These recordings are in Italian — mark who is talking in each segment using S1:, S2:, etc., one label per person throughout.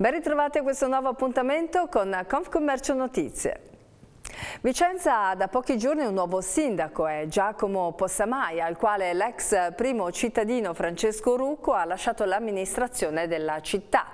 S1: Ben ritrovati a questo nuovo appuntamento con Confcommercio Notizie. Vicenza ha da pochi giorni un nuovo sindaco, è Giacomo Possamaia, al quale l'ex primo cittadino Francesco Rucco ha lasciato l'amministrazione della città.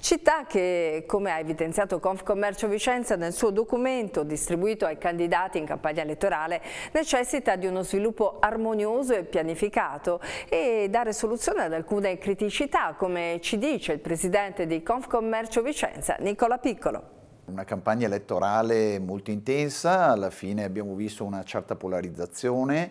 S1: Città che, come ha evidenziato Confcommercio Vicenza nel suo documento distribuito ai candidati in campagna elettorale, necessita di uno sviluppo armonioso e pianificato e dare soluzione ad alcune criticità, come ci dice il presidente di Confcommercio Vicenza, Nicola Piccolo.
S2: Una campagna elettorale molto intensa, alla fine abbiamo visto una certa polarizzazione,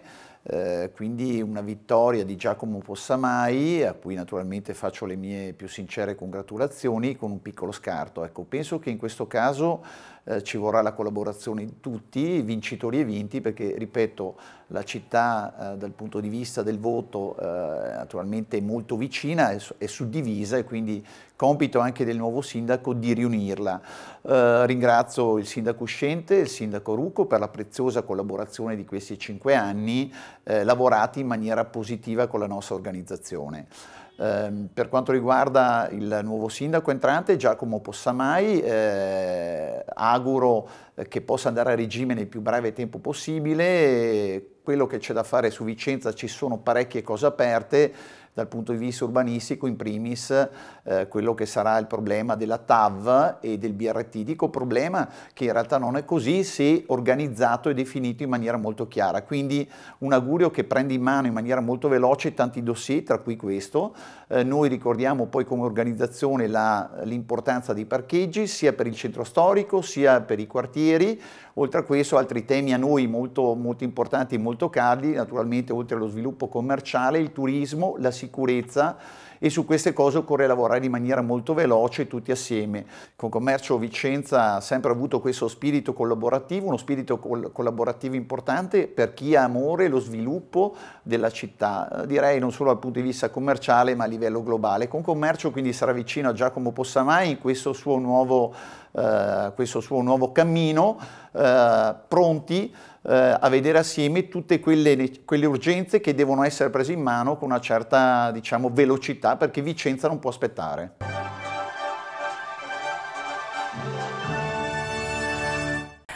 S2: eh, quindi una vittoria di Giacomo Possamai, a cui naturalmente faccio le mie più sincere congratulazioni, con un piccolo scarto. Ecco, penso che in questo caso eh, ci vorrà la collaborazione di tutti, vincitori e vinti, perché, ripeto, la città eh, dal punto di vista del voto eh, naturalmente è molto vicina, è, è, suddivisa e quindi compito anche del nuovo sindaco di riunirla. Eh, ringrazio il sindaco uscente, il sindaco Rucco, per la preziosa collaborazione di questi cinque anni eh, lavorati in maniera positiva con la nostra organizzazione. Eh, per quanto riguarda il nuovo sindaco entrante, Giacomo Possamai, eh, auguro eh, che possa andare a regime nel più breve tempo possibile. Quello che c'è da fare su Vicenza ci sono parecchie cose aperte dal punto di vista urbanistico, in primis eh, quello che sarà il problema della TAV e del BRT. Dico problema che in realtà non è così se organizzato e definito in maniera molto chiara. Quindi un augurio che prende in mano in maniera molto veloce tanti dossier, tra cui questo. Eh, noi ricordiamo poi come organizzazione l'importanza dei parcheggi, sia per il centro storico, sia per i quartieri, Oltre a questo altri temi a noi molto, molto importanti e molto caldi, naturalmente oltre allo sviluppo commerciale, il turismo, la sicurezza e su queste cose occorre lavorare in maniera molto veloce tutti assieme. Con Commercio Vicenza ha sempre avuto questo spirito collaborativo, uno spirito col collaborativo importante per chi ha amore lo sviluppo della città, direi non solo dal punto di vista commerciale ma a livello globale. Con Commercio quindi sarà vicino a Giacomo Possamai in questo suo nuovo eh, questo suo nuovo cammino, eh, pronti eh, a vedere assieme tutte quelle, quelle, urgenze che devono essere prese in mano con una certa diciamo, velocità perché Vicenza non può aspettare.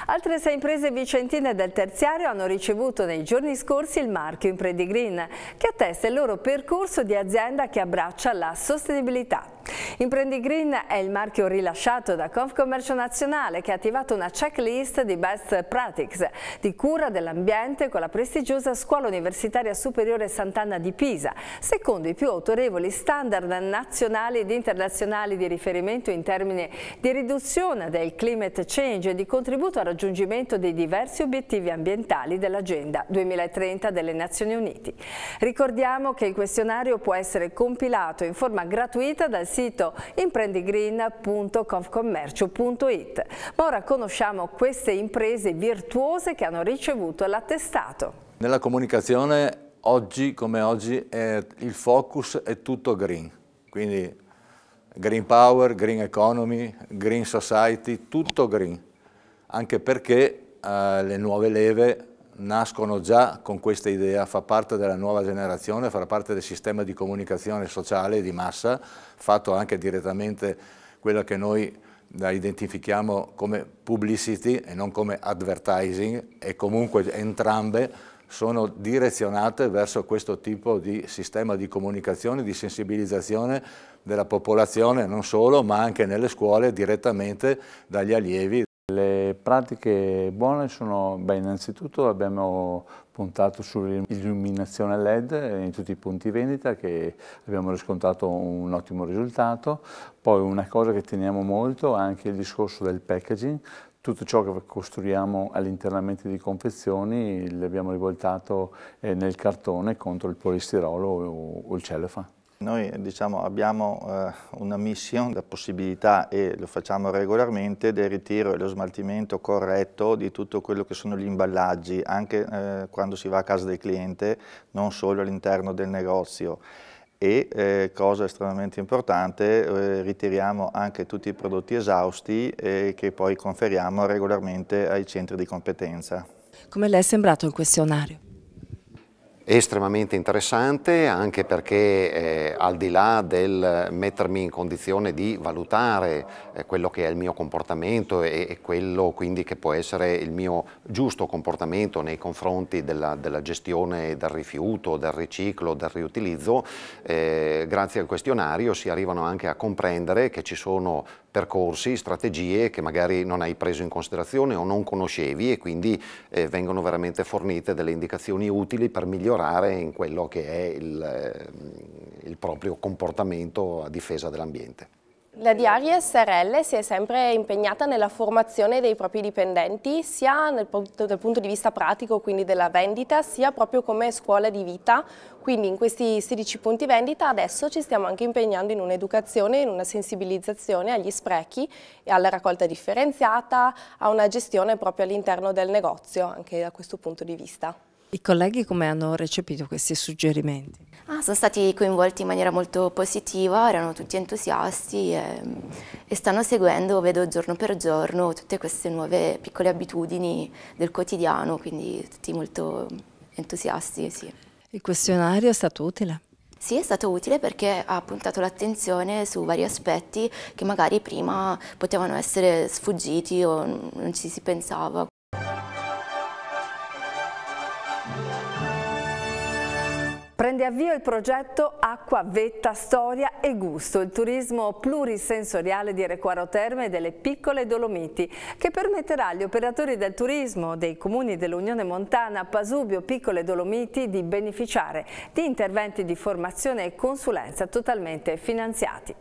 S1: Altre sei imprese vicentine del terziario hanno ricevuto nei giorni scorsi il marchio Impredi Green, che attesta il loro percorso di azienda che abbraccia la sostenibilità. Imprendi Green è il marchio rilasciato da Confcommercio Nazionale che ha attivato una checklist di best practices di cura dell'ambiente con la prestigiosa Scuola Universitaria Superiore Sant'Anna di Pisa, secondo i più autorevoli standard nazionali ed internazionali di riferimento in termini di riduzione del climate change e di contributo al raggiungimento dei diversi obiettivi ambientali dell'Agenda 2030 delle Nazioni Unite. Ricordiamo che il questionario può essere compilato in forma gratuita dal sito sito imprendigreen.confcommercio.it. Ma ora conosciamo queste imprese virtuose che hanno ricevuto l'attestato.
S2: Nella comunicazione oggi come oggi è, il focus è tutto green, quindi green power, green economy, green society, tutto green, anche perché eh, le nuove leve nascono già con questa idea, fa parte della nuova generazione, farà parte del sistema di comunicazione sociale di massa, fatto anche direttamente quella che noi la identifichiamo come publicity e non come advertising e comunque entrambe sono direzionate verso questo tipo di sistema di comunicazione, di sensibilizzazione della popolazione non solo ma anche nelle scuole direttamente dagli allievi. Le pratiche buone sono, beh, innanzitutto abbiamo puntato sull'illuminazione LED in tutti i punti vendita che abbiamo riscontrato un ottimo risultato. Poi una cosa che teniamo molto è anche il discorso del packaging, tutto ciò che costruiamo all'internamente di confezioni l'abbiamo rivoltato eh, nel cartone contro il polistirolo o il cellophane. Noi diciamo, abbiamo eh, una missione, la possibilità, e lo facciamo regolarmente, del ritiro e lo smaltimento corretto di tutto quello che sono gli imballaggi, anche eh, quando si va a casa del cliente, non solo all'interno del negozio e, eh, cosa estremamente importante, eh, ritiriamo anche tutti i prodotti esausti eh, che poi conferiamo regolarmente ai centri di competenza.
S1: Come le è sembrato il questionario?
S2: estremamente interessante anche perché eh, al di là del mettermi in condizione di valutare eh, quello che è il mio comportamento e, e, quello quindi che può essere il mio giusto comportamento nei confronti della, della gestione del rifiuto, del riciclo, del riutilizzo, eh, grazie al questionario si arrivano anche a comprendere che ci sono percorsi, strategie che magari non hai preso in considerazione o non conoscevi e quindi eh, vengono veramente fornite delle indicazioni utili per migliorare in quello che è il, ehm, il proprio comportamento a difesa dell'ambiente.
S1: La Diaria SRL si è sempre impegnata nella formazione dei propri dipendenti, sia nel, dal punto di vista pratico, quindi della vendita, sia proprio come scuola di vita. Quindi in questi 16 punti vendita adesso ci stiamo anche impegnando in un'educazione, in una sensibilizzazione agli sprechi, e alla raccolta differenziata, a una gestione proprio all'interno del negozio, anche da questo punto di vista. I colleghi come hanno recepito questi suggerimenti? Ah, sono stati coinvolti in maniera molto positiva, erano tutti entusiasti e, e, stanno seguendo, vedo giorno per giorno, tutte queste nuove piccole abitudini del quotidiano, quindi tutti molto entusiasti. Sì. Il questionario è stato utile? Sì, è stato utile perché ha puntato l'attenzione su vari aspetti che magari prima potevano essere sfuggiti o non ci si pensava. Prende avvio il progetto Acqua, Vetta, Storia e Gusto, il turismo plurisensoriale di Recuaro Terme e delle piccole Dolomiti, che permetterà agli operatori del turismo dei comuni dell'Unione Montana, Pasubio, Piccole Dolomiti di beneficiare di interventi di formazione e consulenza totalmente finanziati.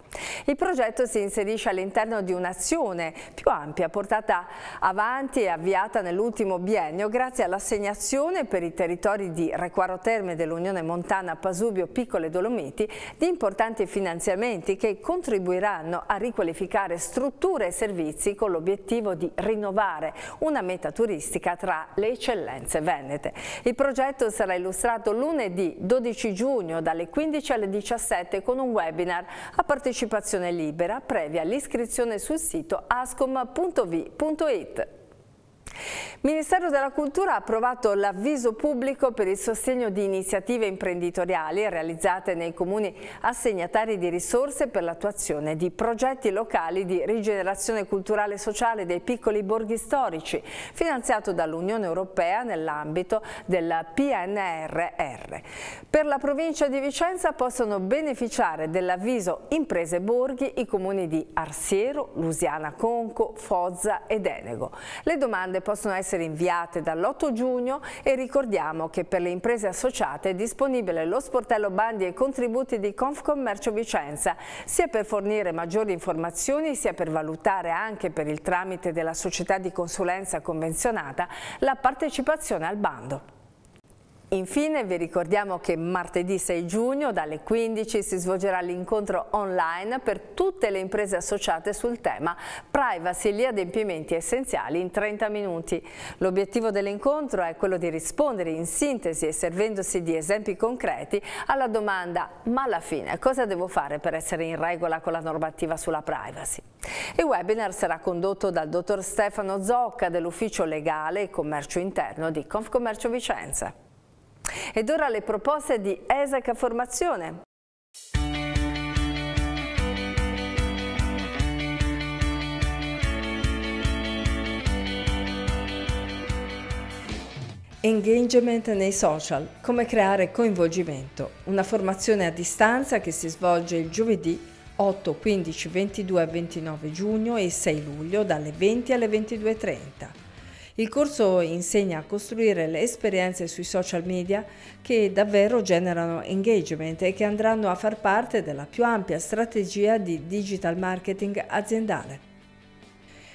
S1: Il progetto si inserisce all'interno di un'azione più ampia portata avanti e avviata nell'ultimo biennio grazie all'assegnazione per i territori di Recuaro Terme dell'Unione Montana Toscana, Pasubio, Piccole Dolomiti di importanti finanziamenti che contribuiranno a riqualificare strutture e servizi con l'obiettivo di rinnovare una meta turistica tra le eccellenze venete. Il progetto sarà illustrato lunedì 12 giugno dalle 15 alle 17 con un webinar a partecipazione libera previa l'iscrizione sul sito ascom.v.it. Il Ministero della Cultura ha approvato l'avviso pubblico per il sostegno di iniziative imprenditoriali realizzate nei comuni assegnatari di risorse per l'attuazione di progetti locali di rigenerazione culturale e sociale dei piccoli borghi storici, finanziato dall'Unione Europea nell'ambito del PNRR. Per la provincia di Vicenza possono beneficiare dell'avviso imprese borghi i comuni di Arsiero, Lusiana Conco, Fozza ed Enego. Le domande domande possono essere inviate dall'8 giugno e ricordiamo che per le imprese associate è disponibile lo sportello bandi e contributi di Confcommercio Vicenza, sia per fornire maggiori informazioni sia per valutare anche per il tramite della società di consulenza convenzionata la partecipazione al bando. Infine vi ricordiamo che martedì 6 giugno dalle 15 si svolgerà l'incontro online per tutte le imprese associate sul tema privacy e gli adempimenti essenziali in 30 minuti. L'obiettivo dell'incontro è quello di rispondere in sintesi e servendosi di esempi concreti alla domanda ma alla fine cosa devo fare per essere in regola con la normativa sulla privacy? Il webinar sarà condotto dal dottor Stefano Zocca dell'ufficio legale e commercio interno di Confcommercio Vicenza. Ed ora le proposte di ESAC Formazione. Engagement nei social, come creare coinvolgimento, una formazione a distanza che si svolge il giovedì 8, 15, 22 e 29 giugno e 6 luglio dalle 20 alle 22.30. Il corso insegna a costruire le esperienze sui social media che davvero generano engagement e che andranno a far parte della più ampia strategia di digital marketing aziendale.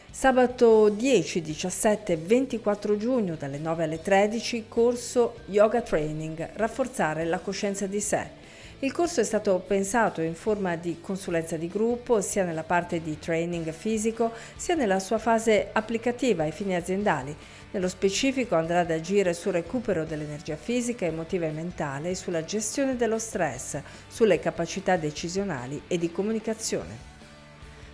S1: Sabato 10, 17 e 24 giugno dalle 9 alle 13 corso Yoga Training, rafforzare la coscienza di sé il corso è stato pensato in forma di consulenza di gruppo sia nella parte di training fisico sia nella sua fase applicativa ai fini aziendali. Nello specifico andrà ad agire sul recupero dell'energia fisica, emotiva e mentale sulla gestione dello stress, sulle capacità decisionali e di comunicazione.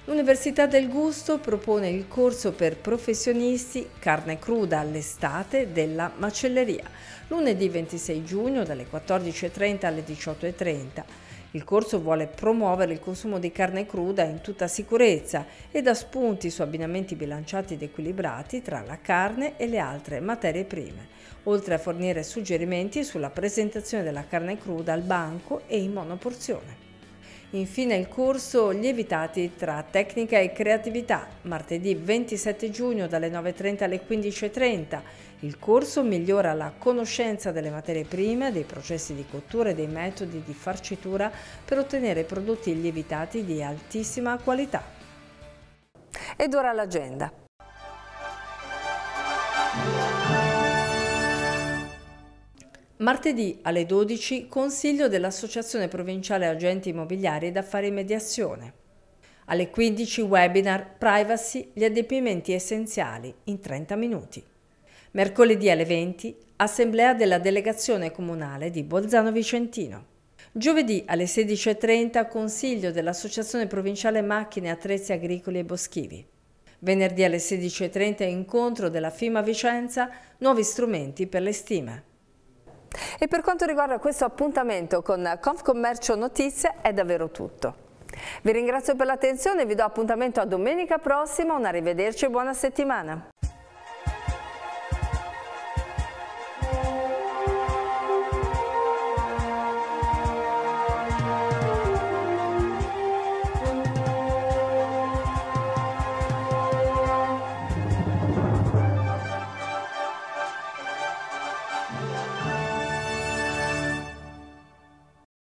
S1: L'Università del Gusto propone il corso per professionisti Carne cruda all'estate della macelleria, lunedì 26 giugno dalle 14.30 alle 18.30. Il corso vuole promuovere il consumo di carne cruda in tutta sicurezza e dà spunti su abbinamenti bilanciati ed equilibrati tra la carne e le altre materie prime, oltre a fornire suggerimenti sulla presentazione della carne cruda al banco e in monoporzione. Infine il corso Lievitati tra tecnica e creatività, martedì 27 giugno dalle 9.30 alle 15.30. Il corso migliora la conoscenza delle materie prime, dei processi di cottura e dei metodi di farcitura per ottenere prodotti lievitati di altissima qualità. Ed ora l'agenda. Martedì alle 12 consiglio dell'Associazione Provinciale Agenti Immobiliari ed Affari Mediazione. Alle 15 webinar Privacy, gli adempimenti essenziali in 30 minuti. Mercoledì alle 20 Assemblea della Delegazione Comunale di Bolzano Vicentino. Giovedì alle 16.30 consiglio dell'Associazione Provinciale Macchine, Attrezzi Agricoli e Boschivi. Venerdì alle 16.30 incontro della FIMA Vicenza, nuovi strumenti per le stime. E per quanto riguarda questo appuntamento con Confcommercio Notizie è davvero tutto. Vi ringrazio per l'attenzione e vi do appuntamento a domenica prossima, un arrivederci e buona settimana.